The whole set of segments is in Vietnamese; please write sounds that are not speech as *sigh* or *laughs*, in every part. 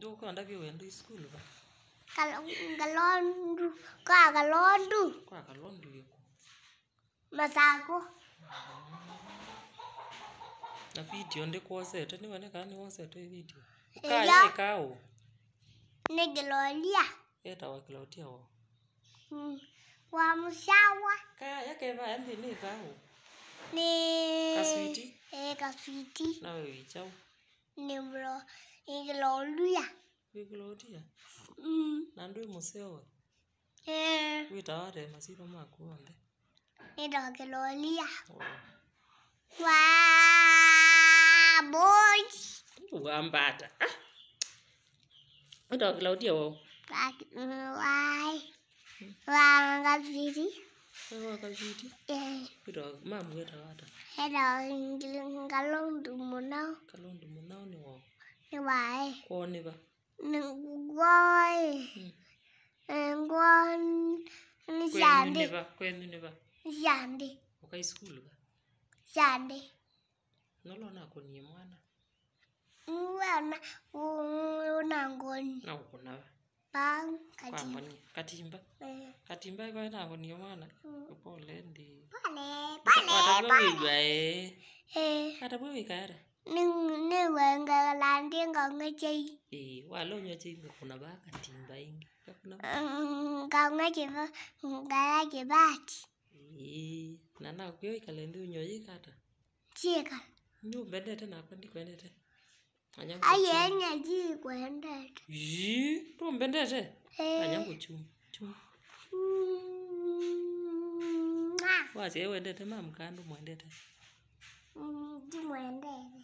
ndokukholanda kiwenda isikulu ba ngalondu kwakalondu kwakalondu yeku masako na video ndikuwosete niwonekana niwosete video ukaya ikawo eh, nigilolia yetawakilautia wo mm. wa mushawa kaya yakevaya nthini ikawo ni kaswiti e kaswiti nawe wichau nimro igilo luya igilo luya mm nandu musewa eh witawade masiro makuonde nidogilo luya wa boy wambata ah ndogilo luya wo wa wa ngaviri Mama kaviti. Eh. Kito mama kito ata. Hello, kalondu munao. Kalondu munao ni wao. Ni wai. Kwa ni ba. Ni wai. Hmm. Kwa ni shandi. Kwa ni ba. Kwa ni ba. Shandi. cái school đi ba. Shandi. Nào na kuni mwana. Mwana unangoni. Na ukuna ba. Bang, katimba. Katimba. Katimba kwa na ngonyo mana. Pole ndi. Pole, pole, pole. Eh. Ata bwe kara. Ning ne wenga landi ngonge chi. Eh, wa lo nyo chi kuna ba katimba ingi. Kuna. Ngonge chi ba, ngala chi ba. Eh, nana kyo ikalendi nyo yikata. Chika. Nyo bende tena kwende kwende tena aye anyachikwendete yi rombendete anyanguchu wazi ewendete mamkandu mwendete ndimwendete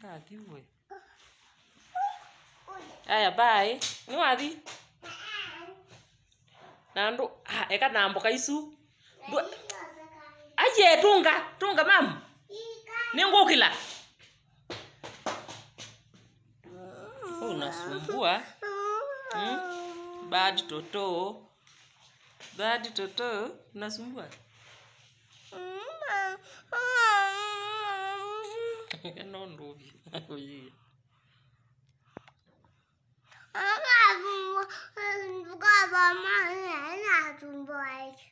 kakiwe aya bai niwathi nandu ekanambo kaisu aye tunga tunga kia ningukila unasumbua hmm? bad toto bad toto unasumbua *laughs* no I'm going to go to my house.